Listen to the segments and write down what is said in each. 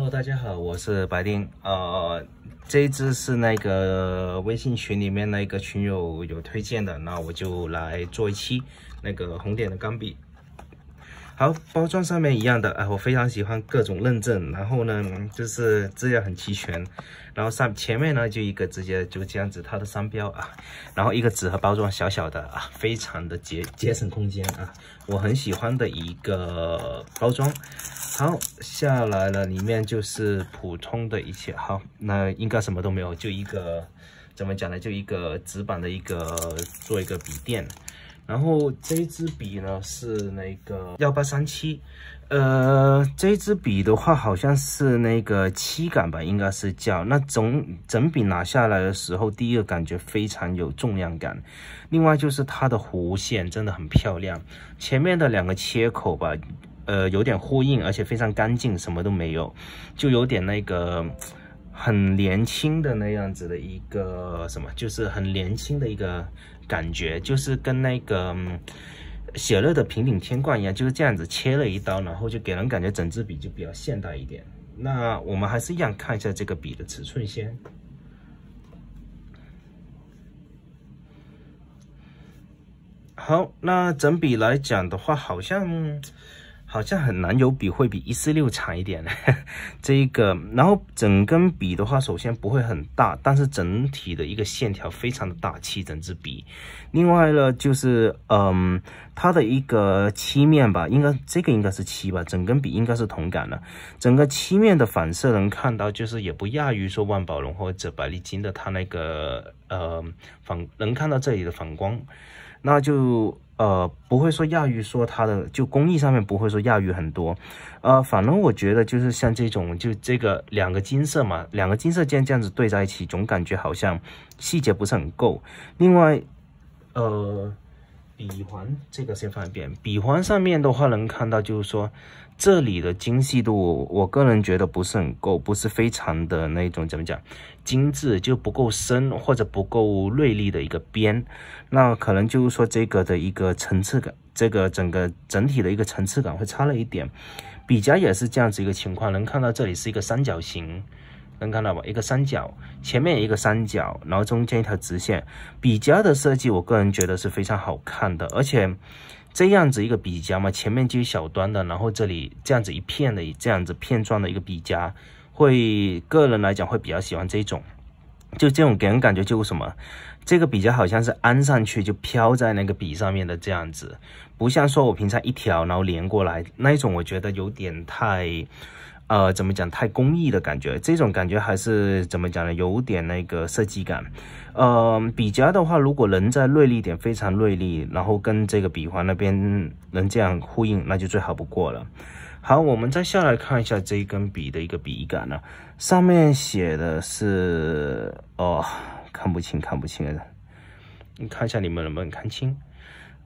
hello，大家好，我是白丁，呃，这一支是那个微信群里面那个群友有推荐的，那我就来做一期那个红点的钢笔。好，包装上面一样的啊，我非常喜欢各种认证，然后呢，就是资料很齐全，然后上前面呢就一个直接就这样子，它的商标啊，然后一个纸盒包装小小的啊，非常的节节省空间啊，我很喜欢的一个包装。好下来了，里面就是普通的一切。好，那应该什么都没有，就一个怎么讲呢？就一个纸板的一个做一个笔垫。然后这支笔呢是那个幺八三七，呃，这支笔的话好像是那个七感吧，应该是叫。那整整笔拿下来的时候，第一个感觉非常有重量感，另外就是它的弧线真的很漂亮。前面的两个切口吧，呃，有点呼应，而且非常干净，什么都没有，就有点那个很年轻的那样子的一个什么，就是很年轻的一个。感觉就是跟那个雪乐的平顶天冠一样，就是这样子切了一刀，然后就给人感觉整支笔就比较现代一点。那我们还是一样看一下这个笔的尺寸先。好，那整笔来讲的话，好像。好像很难有笔会比一四六长一点，这一个，然后整根笔的话，首先不会很大，但是整体的一个线条非常的大气，整支笔。另外呢，就是嗯，它的一个漆面吧，应该这个应该是漆吧，整根笔应该是同感的，整个漆面的反射能看到，就是也不亚于说万宝龙或者百利金的它那个呃反，能看到这里的反光。那就呃不会说亚于说它的就工艺上面不会说亚于很多，呃反正我觉得就是像这种就这个两个金色嘛两个金色件这样子对在一起总感觉好像细节不是很够，另外呃。笔环这个先放一遍，笔环上面的话能看到，就是说这里的精细度，我个人觉得不是很够，不是非常的那种怎么讲，精致就不够深或者不够锐利的一个边，那可能就是说这个的一个层次感，这个整个整体的一个层次感会差了一点。笔夹也是这样子一个情况，能看到这里是一个三角形。能看到吧？一个三角，前面一个三角，然后中间一条直线。笔夹的设计，我个人觉得是非常好看的，而且这样子一个笔夹嘛，前面就一小端的，然后这里这样子一片的，这样子片状的一个笔夹，会个人来讲会比较喜欢这种，就这种给人感觉就什么，这个笔夹好像是安上去就飘在那个笔上面的这样子，不像说我平常一条然后连过来那一种，我觉得有点太。呃，怎么讲太工艺的感觉？这种感觉还是怎么讲呢？有点那个设计感。呃，笔夹的话，如果能在锐利点，非常锐利，然后跟这个笔环那边能这样呼应，那就最好不过了。好，我们再下来看一下这一根笔的一个笔杆呢。上面写的是哦，看不清，看不清，你看一下你们能不能看清。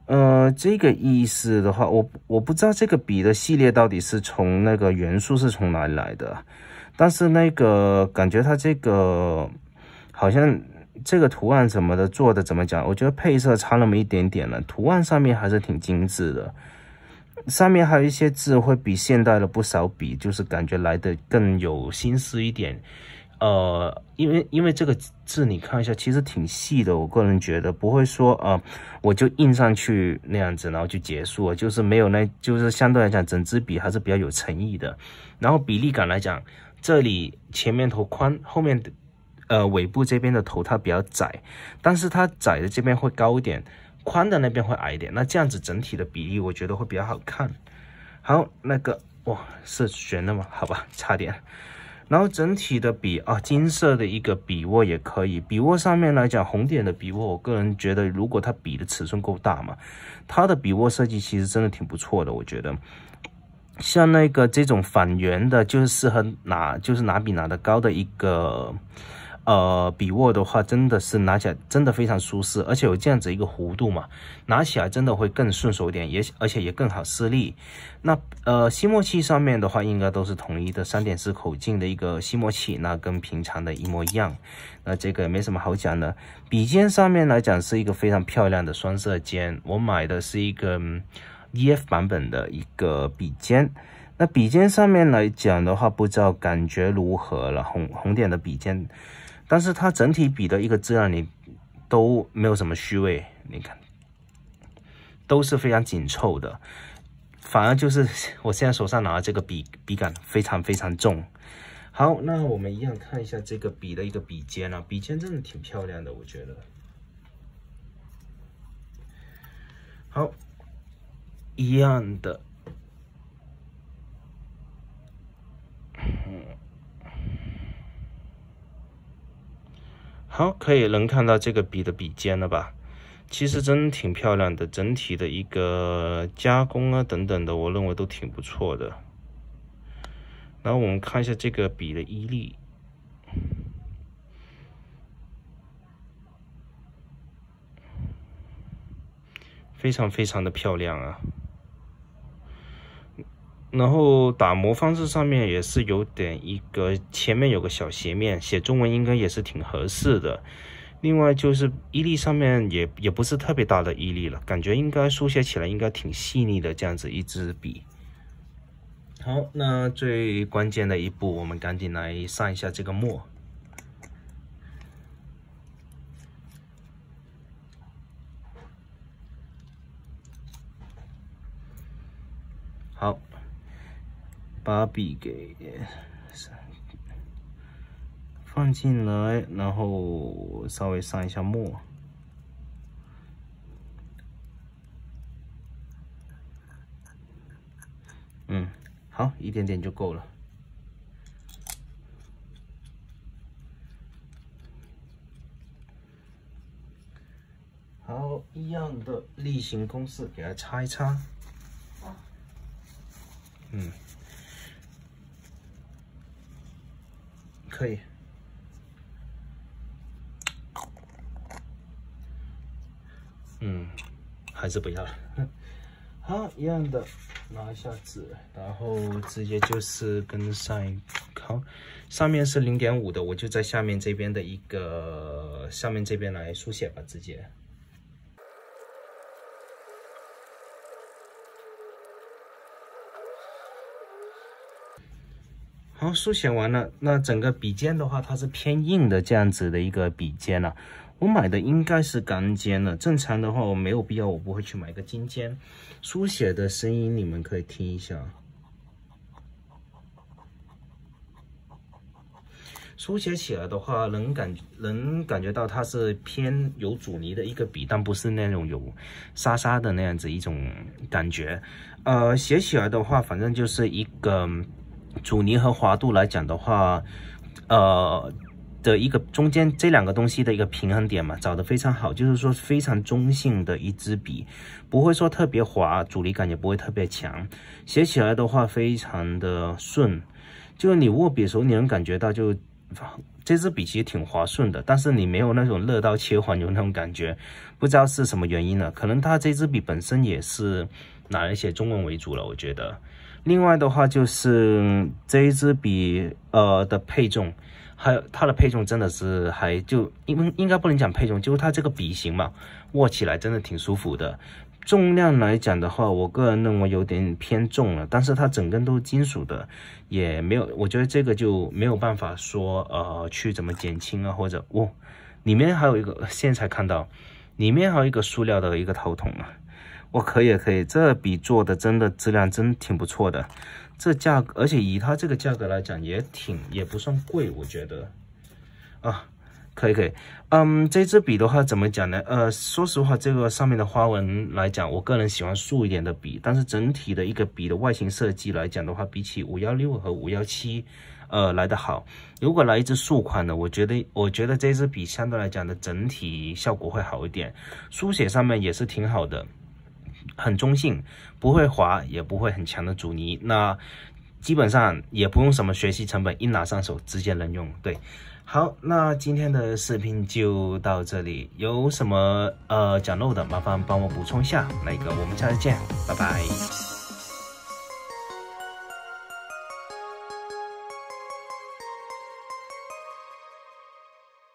呃，这个意思的话，我我不知道这个笔的系列到底是从那个元素是从哪来的，但是那个感觉它这个好像这个图案什么的做的怎么讲，我觉得配色差那么一点点了，图案上面还是挺精致的，上面还有一些字会比现代的不少笔就是感觉来的更有心思一点。呃，因为因为这个字你看一下，其实挺细的。我个人觉得不会说啊，我就印上去那样子，然后就结束，就是没有那，就是相对来讲，整支笔还是比较有诚意的。然后比例感来讲，这里前面头宽，后面呃尾部这边的头它比较窄，但是它窄的这边会高一点，宽的那边会矮一点。那这样子整体的比例，我觉得会比较好看。好，那个哇是悬的吗？好吧，差点。然后整体的笔啊，金色的一个笔握也可以。笔握上面来讲，红点的笔握，我个人觉得，如果它笔的尺寸够大嘛，它的笔握设计其实真的挺不错的。我觉得，像那个这种反圆的，就是适合拿，就是拿笔拿的高的一个。呃，笔握的话真的是拿起来真的非常舒适，而且有这样子一个弧度嘛，拿起来真的会更顺手一点，也而且也更好施力。那呃，吸墨器上面的话应该都是统一的三点四口径的一个吸墨器，那跟平常的一模一样。那这个也没什么好讲的。笔尖上面来讲是一个非常漂亮的双色尖，我买的是一个 EF 版本的一个笔尖。那笔尖上面来讲的话，不知道感觉如何了，红红点的笔尖。但是它整体笔的一个质量，你都没有什么虚位，你看，都是非常紧凑的。反而就是 我现在手上拿的这个笔，笔杆非常非常重。好，那我们一样看一下这个笔的一个笔尖啊，笔尖真的挺漂亮的，我觉得。好，一样的。好，可以能看到这个笔的笔尖了吧？其实真挺漂亮的，整体的一个加工啊等等的，我认为都挺不错的。然后我们看一下这个笔的铱，非常非常的漂亮啊。然后打磨方式上面也是有点一个前面有个小斜面，写中文应该也是挺合适的。另外就是伊利上面也也不是特别大的伊利了，感觉应该书写起来应该挺细腻的这样子一支笔。好，那最关键的一步，我们赶紧来上一下这个墨。好。把笔给放进来，然后稍微上一下墨。嗯，好，一点点就够了。好，一样的例行公式，给它擦一擦。嗯。可以，嗯，还是不要了。好，一样的，拿一下纸，然后直接就是跟上一好，上面是零点五的，我就在下面这边的一个下面这边来书写吧，直接。然后书写完了，那整个笔尖的话，它是偏硬的这样子的一个笔尖了。我买的应该是钢尖的，正常的话我没有必要，我不会去买个金尖。书写的声音你们可以听一下。书写起来的话，能感能感觉到它是偏有阻尼的一个笔，但不是那种有沙沙的那样子一种感觉。呃，写起来的话，反正就是一个。阻尼和滑度来讲的话，呃，的一个中间这两个东西的一个平衡点嘛，找的非常好，就是说非常中性的一支笔，不会说特别滑，阻力感也不会特别强，写起来的话非常的顺，就是你握笔的时候你能感觉到，就这支笔其实挺滑顺的，但是你没有那种热刀切黄牛那种感觉，不知道是什么原因呢？可能它这支笔本身也是拿来写中文为主了，我觉得。另外的话就是这一支笔，呃的配重，还有它的配重真的是还就，因为应该不能讲配重，就是它这个笔型嘛，握起来真的挺舒服的。重量来讲的话，我个人认为有点偏重了，但是它整根都是金属的，也没有，我觉得这个就没有办法说，呃，去怎么减轻啊，或者哦，里面还有一个现在才看到，里面还有一个塑料的一个套筒啊。我可以，可以，这笔做的真的质量真挺不错的，这价格，而且以它这个价格来讲也挺也不算贵，我觉得，啊，可以可以，嗯，这支笔的话怎么讲呢？呃，说实话，这个上面的花纹来讲，我个人喜欢素一点的笔，但是整体的一个笔的外形设计来讲的话，比起五幺六和五幺七，呃，来的好。如果来一支素款的，我觉得我觉得这支笔相对来讲的整体效果会好一点，书写上面也是挺好的。很中性，不会滑，也不会很强的阻尼，那基本上也不用什么学习成本，一拿上手直接能用。对，好，那今天的视频就到这里，有什么呃讲漏的，麻烦帮我补充一下，那个我们下次见，拜拜。